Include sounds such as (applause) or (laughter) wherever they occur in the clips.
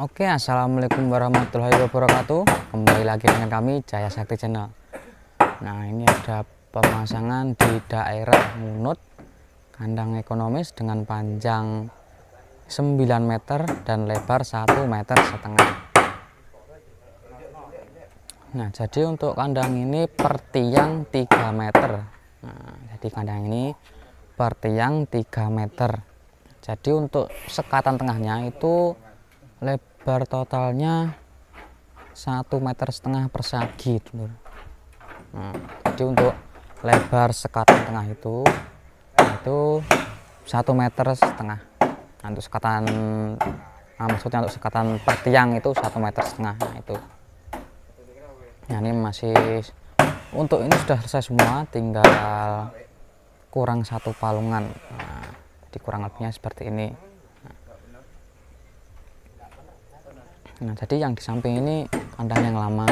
Oke, assalamualaikum warahmatullahi wabarakatuh. Kembali lagi dengan kami Jaya Sakti Channel. Nah, ini ada pemasangan di daerah Munut, kandang ekonomis dengan panjang 9 meter dan lebar 1 meter setengah. Nah, jadi untuk kandang ini per tiang 3 meter. Nah, jadi kandang ini per tiang 3 meter. Jadi untuk sekatan tengahnya itu lebar lebar totalnya satu meter setengah persegi Nah, jadi untuk lebar sekatan tengah itu itu satu meter setengah. Nah, untuk sekatan nah, maksudnya untuk sekatan per tiang itu satu meter setengah. Nah, itu. Nah, ini masih untuk ini sudah selesai semua, tinggal kurang satu palungan. Nah, jadi kurang lebihnya seperti ini. Nah, jadi yang di samping ini kandang yang lama.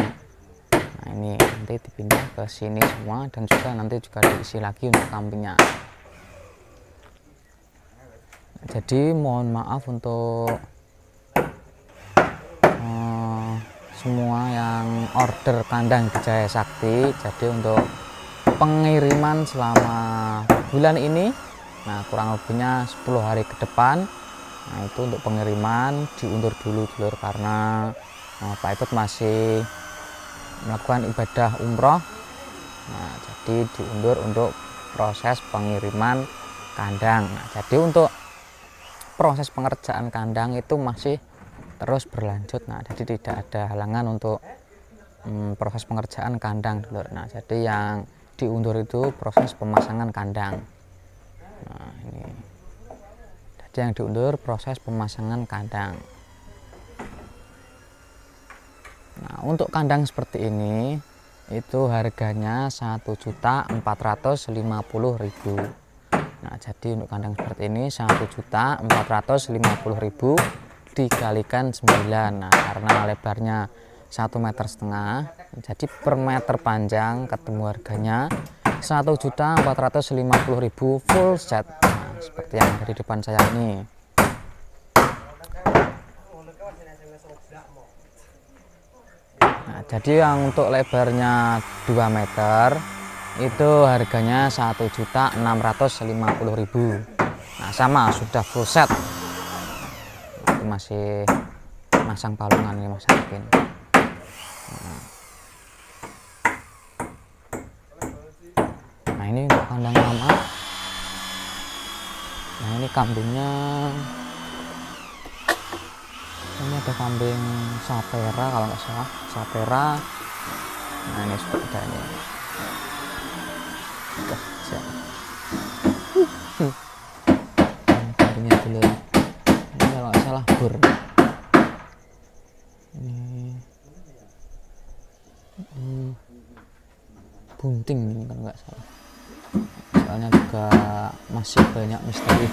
Nah, ini nanti dipindah ke sini semua dan juga nanti juga diisi lagi untuk kambingnya. Jadi mohon maaf untuk uh, semua yang order kandang di Jaya Sakti. Jadi untuk pengiriman selama bulan ini, nah kurang lebihnya 10 hari ke depan nah, itu untuk pengiriman diundur dulu dulur karena nah, Pak Ibet masih melakukan ibadah umroh nah, jadi diundur untuk proses pengiriman kandang nah, jadi untuk proses pengerjaan kandang itu masih terus berlanjut nah jadi tidak ada halangan untuk mm, proses pengerjaan kandang dulur nah jadi yang diundur itu proses pemasangan kandang ada yang diundur proses pemasangan kandang nah untuk kandang seperti ini itu harganya 1.450.000 nah jadi untuk kandang seperti ini 1.450.000 dikalikan 9 nah karena lebarnya 1 meter setengah jadi per meter panjang ketemu harganya 1.450.000 full set seperti yang ada di depan saya ini nah, jadi yang untuk lebarnya 2 meter itu harganya 1.650.000 nah sama sudah full set itu masih masang palungan ini mas Arifin nah. nah ini untuk kandang lama nah ini kambingnya ini ada kambing sapera kalau nggak salah sapera nah ini sudah ini udah siap kambingnya dulu ini kalau nggak salah bur masih banyak misteri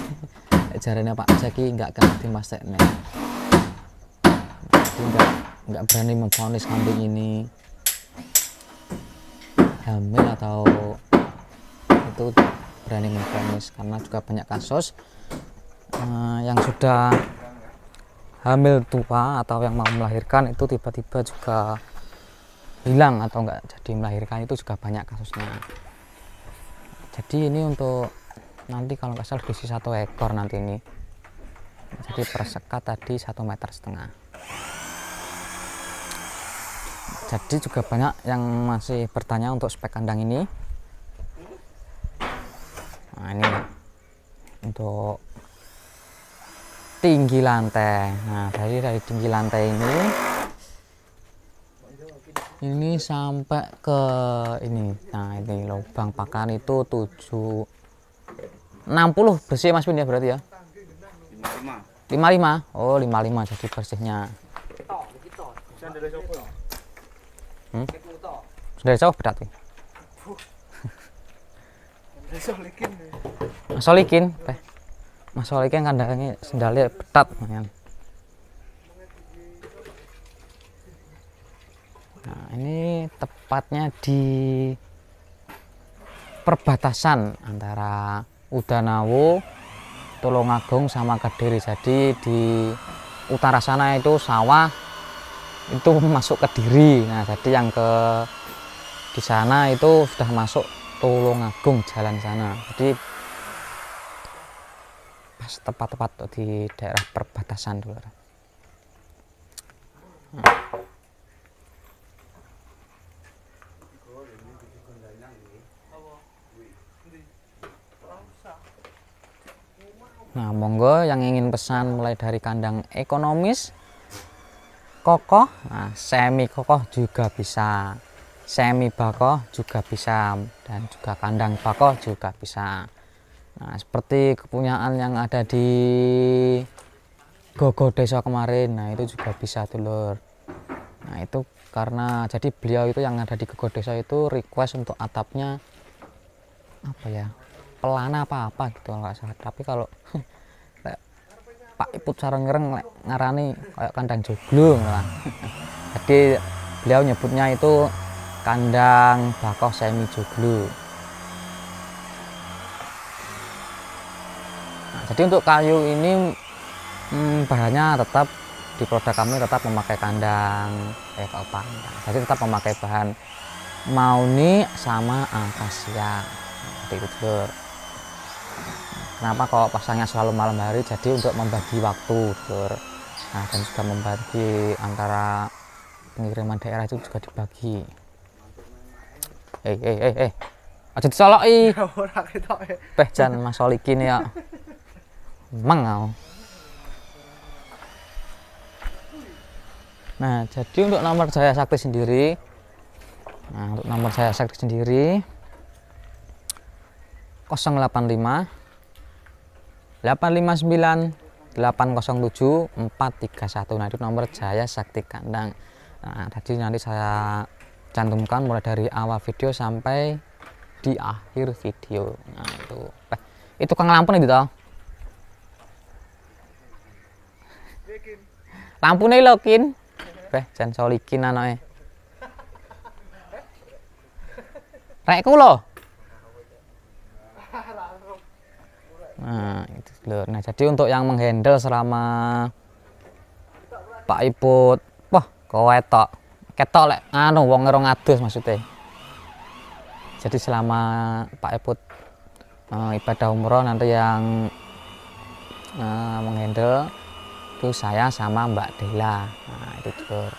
jaranya Pak Zaki nggak kena dimasteknya nggak nggak berani memfonis kambing ini hamil atau itu berani memfonis karena juga banyak kasus uh, yang sudah hamil tua atau yang mau melahirkan itu tiba-tiba juga hilang atau enggak jadi melahirkan itu juga banyak kasusnya jadi ini untuk nanti kalau nggak salah diisi satu ekor nanti ini jadi persekat tadi satu meter setengah jadi juga banyak yang masih bertanya untuk spek kandang ini nah ini untuk tinggi lantai nah dari dari tinggi lantai ini ini sampai ke ini nah ini lubang pakan itu 7 60 bersih ya, Mas Pin ya berarti ya? 55. 55. Oh, 55 jadi bersihnya. Hmm? Sudah jauh berarti. Masolikin, Mas eh, kandangnya sendalnya betat, kan? Nah, ini tepatnya di perbatasan antara Udanawo, Tulungagung sama Kediri. Jadi di utara sana itu sawah itu (laughs) masuk Kediri. Nah, jadi yang ke di sana itu sudah masuk Tulungagung jalan sana. Jadi pas tepat-tepat di daerah perbatasan dulu. Hmm. Nah, monggo yang ingin pesan mulai dari kandang ekonomis, kokoh, nah, semi kokoh juga bisa, semi bakoh juga bisa, dan juga kandang bakoh juga bisa. Nah, seperti kepunyaan yang ada di Gogo Desa kemarin, nah itu juga bisa telur. Nah, itu karena jadi beliau itu yang ada di Gogo Desa itu request untuk atapnya apa ya? pelana apa apa gitu nggak salah tapi kalau (laughs) Pak Iput Sarengereng ngereng ngarani kayak kandang joglo lah jadi beliau nyebutnya itu kandang bakau semi joglo nah, jadi untuk kayu ini hmm, bahannya tetap di produk kami tetap memakai kandang eh pandang jadi tetap memakai bahan mauni sama akasia seperti nah, itu kenapa kalau pasangnya selalu malam hari jadi untuk membagi waktu tur nah dan juga membagi antara pengiriman daerah itu juga dibagi eh eh eh eh aja disolok (laughs) ya, eh. peh jan mas olikin ya mengau nah jadi untuk nomor jaya sakti sendiri nah untuk nomor jaya sakti sendiri 085 859 807 431 nah itu nomor Jaya Sakti Kandang nah tadi nanti saya cantumkan mulai dari awal video sampai di akhir video nah itu eh, itu kang lampu nih gitu lampu nih lokin beh jangan solikin anaknya rekku loh Nah, itu lur. Nah, jadi untuk yang menghandle selama Pak Iput, wah, kowe tok. Ketok lek anu wong 200 maksudnya. Jadi selama Pak Iput uh, ibadah umroh nanti yang uh, menghandle itu saya sama Mbak Dela. Nah, itu dulur.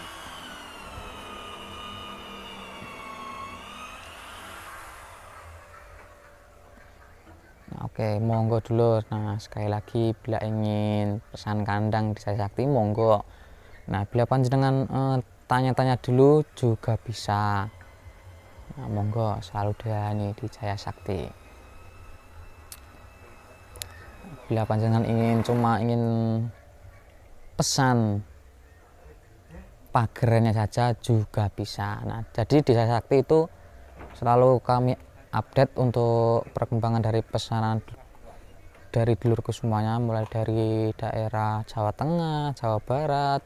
Oke, monggo dulu. Nah, sekali lagi bila ingin pesan kandang di saya sakti, monggo. Nah, bila panjenengan tanya eh, tanya-tanya dulu juga bisa. Nah, monggo selalu nih di Jaya Sakti. Bila panjenengan ingin cuma ingin pesan pagernya saja juga bisa. Nah, jadi di Jaya Sakti itu selalu kami update untuk perkembangan dari pesanan dari dulurku semuanya mulai dari daerah Jawa Tengah, Jawa Barat,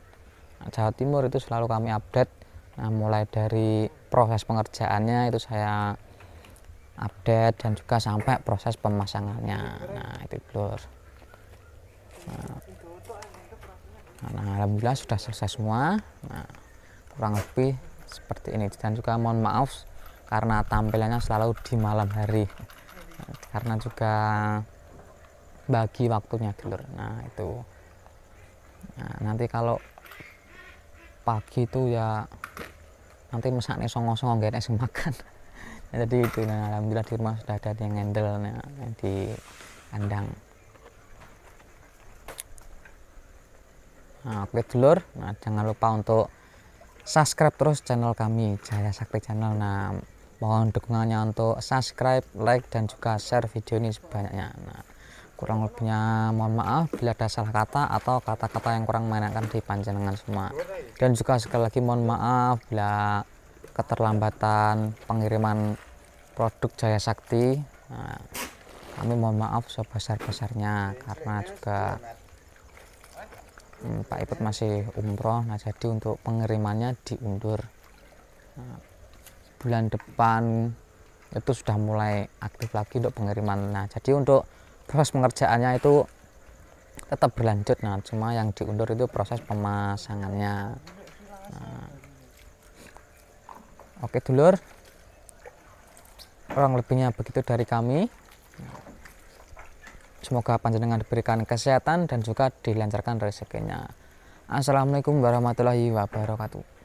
Jawa Timur itu selalu kami update nah, mulai dari proses pengerjaannya itu saya update dan juga sampai proses pemasangannya nah itu dulur nah, nah alhamdulillah sudah selesai semua nah kurang lebih seperti ini dan juga mohon maaf karena tampilannya selalu di malam hari karena juga bagi waktunya gitu nah itu nah, nanti kalau pagi itu ya nanti misalnya songo-songo gak enak makan nah, (laughs) jadi itu nah, alhamdulillah di rumah sudah ada yang ngendel nah, di kandang nah, oke dulur nah, jangan lupa untuk subscribe terus channel kami Jaya Sakti Channel nah mohon dukungannya untuk subscribe like dan juga share video ini sebanyaknya nah, kurang lebihnya mohon maaf bila ada salah kata atau kata-kata yang kurang menyenangkan di panjenengan semua dan juga sekali lagi mohon maaf bila keterlambatan pengiriman produk Jaya Sakti nah, kami mohon maaf sebesar-besarnya karena juga hmm, Pak Ibut masih umroh nah jadi untuk pengirimannya diundur nah, bulan depan itu sudah mulai aktif lagi untuk pengiriman nah jadi untuk proses pengerjaannya itu tetap berlanjut nah cuma yang diundur itu proses pemasangannya nah. oke dulur Orang lebihnya begitu dari kami semoga panjenengan diberikan kesehatan dan juga dilancarkan rezekinya assalamualaikum warahmatullahi wabarakatuh